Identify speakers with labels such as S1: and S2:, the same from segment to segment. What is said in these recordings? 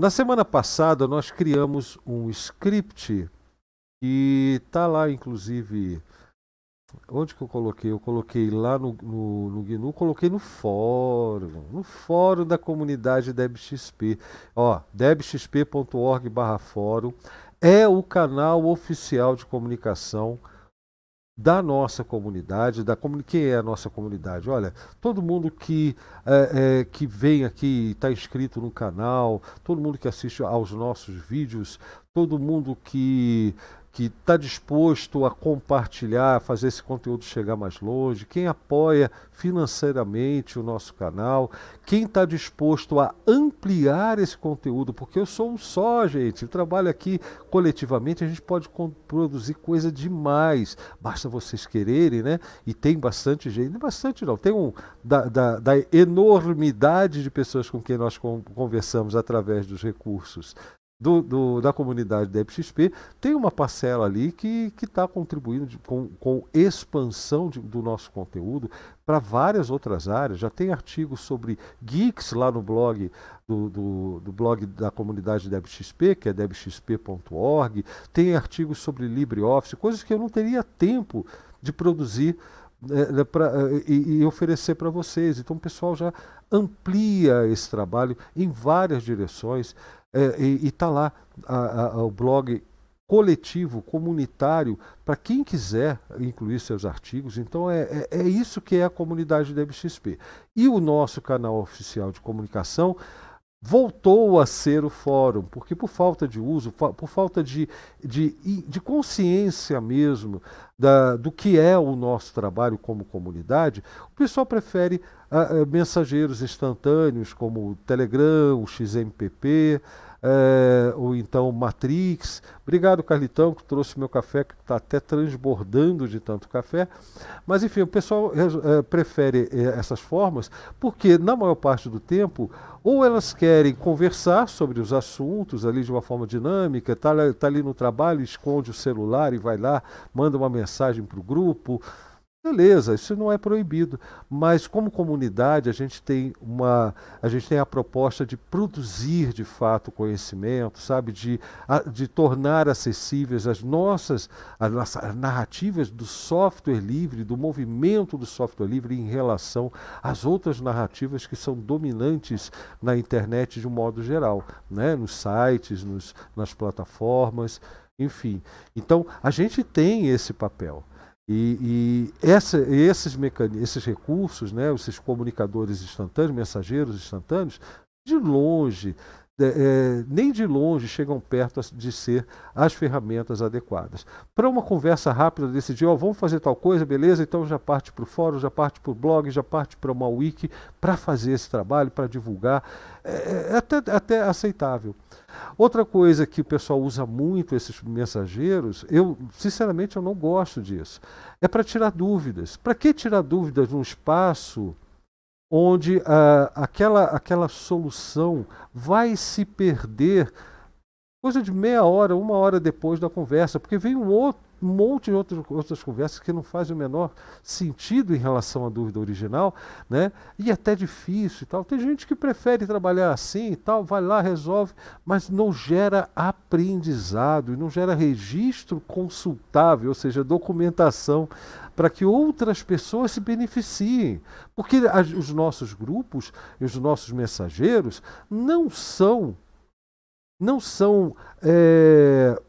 S1: Na semana passada, nós criamos um script que está lá, inclusive. Onde que eu coloquei? Eu coloquei lá no, no, no GNU, coloquei no fórum, no fórum da comunidade DebXP. Ó, debxp.org/fórum é o canal oficial de comunicação da nossa comunidade, da quem é a nossa comunidade. Olha, todo mundo que, é, é, que vem aqui, está inscrito no canal, todo mundo que assiste aos nossos vídeos, todo mundo que que está disposto a compartilhar, a fazer esse conteúdo chegar mais longe, quem apoia financeiramente o nosso canal, quem está disposto a ampliar esse conteúdo, porque eu sou um só, gente, eu trabalho aqui coletivamente, a gente pode produzir coisa demais, basta vocês quererem, né? E tem bastante gente, não é bastante não, tem um da, da, da enormidade de pessoas com quem nós conversamos através dos recursos do, do, da comunidade da Xp tem uma parcela ali que está contribuindo de, com, com, expansão de, do nosso conteúdo para várias outras áreas. Já tem artigos sobre geeks lá no blog do, do, do blog da comunidade DebXP, que é debxp.org, tem artigos sobre LibreOffice, coisas que eu não teria tempo de produzir é, pra, eh, e, e, oferecer para vocês. Então o pessoal já amplia esse trabalho em várias direções. É, e está lá a, a, o blog coletivo, comunitário, para quem quiser incluir seus artigos. Então é, é, é, isso que é a comunidade da MXP. E o nosso canal oficial de comunicação voltou a ser o fórum, porque por falta de uso, por falta de, de, de consciência mesmo da, do que é o nosso trabalho como comunidade, o pessoal prefere uh, mensageiros instantâneos como o Telegram, o XMPP, é, ou então Matrix. Obrigado, Carlitão, que trouxe meu café, que está até transbordando de tanto café. Mas, enfim, o pessoal é, prefere é, essas formas porque, na maior parte do tempo, ou elas querem conversar sobre os assuntos ali de uma forma dinâmica, está tá ali no trabalho, esconde o celular e vai lá, manda uma mensagem para o grupo. Beleza, isso não é proibido, mas como comunidade a gente tem uma a gente tem a proposta de produzir de fato conhecimento, sabe, de, a, de tornar acessíveis as nossas as nossas narrativas do software livre, do movimento do software livre em relação às outras narrativas que são dominantes na internet de um modo geral, né, nos sites, nos, nas plataformas, enfim. Então, a gente tem esse papel. E, e essa, esses, mecanismos, esses recursos, né, esses comunicadores instantâneos, mensageiros instantâneos, de longe é, nem de longe chegam perto de ser as ferramentas adequadas. Para uma conversa rápida, decidir, ó, oh, vamos fazer tal coisa, beleza? Então já parte para o fórum, já parte para o blog, já parte para uma wiki para fazer esse trabalho, para divulgar. É, é, é até, até aceitável. Outra coisa que o pessoal usa muito esses mensageiros, eu sinceramente eu não gosto disso, é para tirar dúvidas. Para que tirar dúvidas num espaço? onde ah, aquela, aquela solução vai se perder coisa de meia hora, uma hora depois da conversa, porque vem um outro um monte de outras conversas que não fazem o menor sentido em relação à dúvida original, né? E é até difícil e tal. Tem gente que prefere trabalhar assim e tal, vai lá, resolve, mas não gera aprendizado e não gera registro consultável, ou seja, documentação para que outras pessoas se beneficiem. Porque as, os nossos grupos e os nossos mensageiros não são não são é,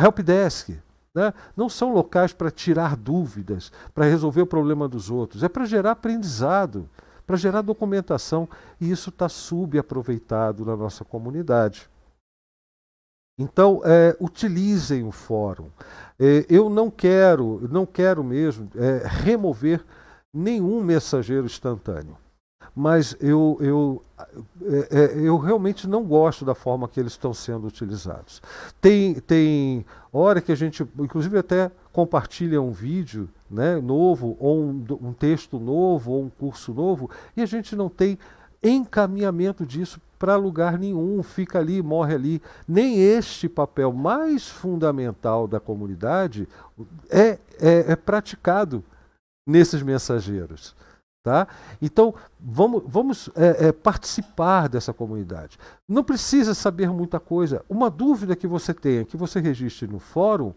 S1: helpdesk. Né? Não são locais para tirar dúvidas, para resolver o problema dos outros, é para gerar aprendizado, para gerar documentação, e isso está subaproveitado na nossa comunidade. Então, é, utilizem o fórum. É, eu não quero, não quero mesmo é, remover nenhum mensageiro instantâneo mas eu, eu, é, é, eu realmente não gosto da forma que eles estão sendo utilizados. Tem, tem hora que a gente, inclusive até compartilha um vídeo né, novo, ou um, um texto novo, ou um curso novo, e a gente não tem encaminhamento disso para lugar nenhum, fica ali, morre ali. Nem este papel mais fundamental da comunidade é, é, é praticado nesses mensageiros. Tá? Então, vamos, vamos é, é, participar dessa comunidade. Não precisa saber muita coisa. Uma dúvida que você tenha, que você registre no fórum,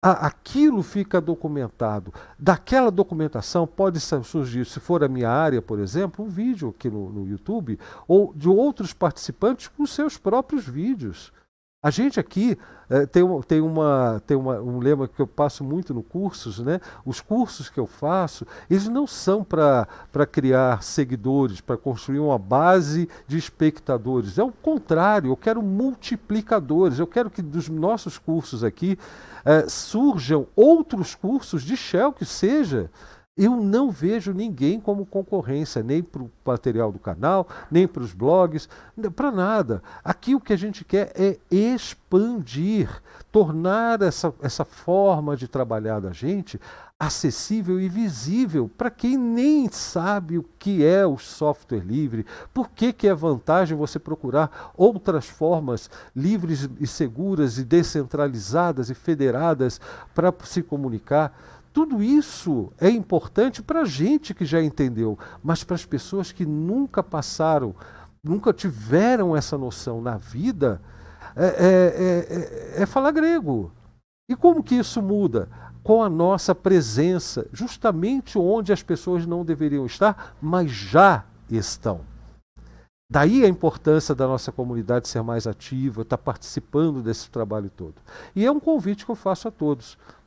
S1: a, aquilo fica documentado. Daquela documentação pode surgir, se for a minha área, por exemplo, um vídeo aqui no, no YouTube, ou de outros participantes com seus próprios vídeos. A gente aqui eh, tem, tem, uma, tem uma, um lema que eu passo muito no cursos, né? Os cursos que eu faço, eles não são para criar seguidores, para construir uma base de espectadores. É o contrário, eu quero multiplicadores. Eu quero que dos nossos cursos aqui eh, surjam outros cursos de Shell que seja eu não vejo ninguém como concorrência, nem para o material do canal, nem para os blogs, para nada. Aqui o que a gente quer é expandir, tornar essa, essa forma de trabalhar da gente acessível e visível para quem nem sabe o que é o software livre, por que, que é vantagem você procurar outras formas livres e seguras e descentralizadas e federadas para se comunicar. Tudo isso é importante para a gente que já entendeu, mas para as pessoas que nunca passaram, nunca tiveram essa noção na vida, é, é, é, é falar grego. E como que isso muda? com a nossa presença, justamente onde as pessoas não deveriam estar, mas já estão. Daí a importância da nossa comunidade ser mais ativa, estar participando desse trabalho todo. E é um convite que eu faço a todos.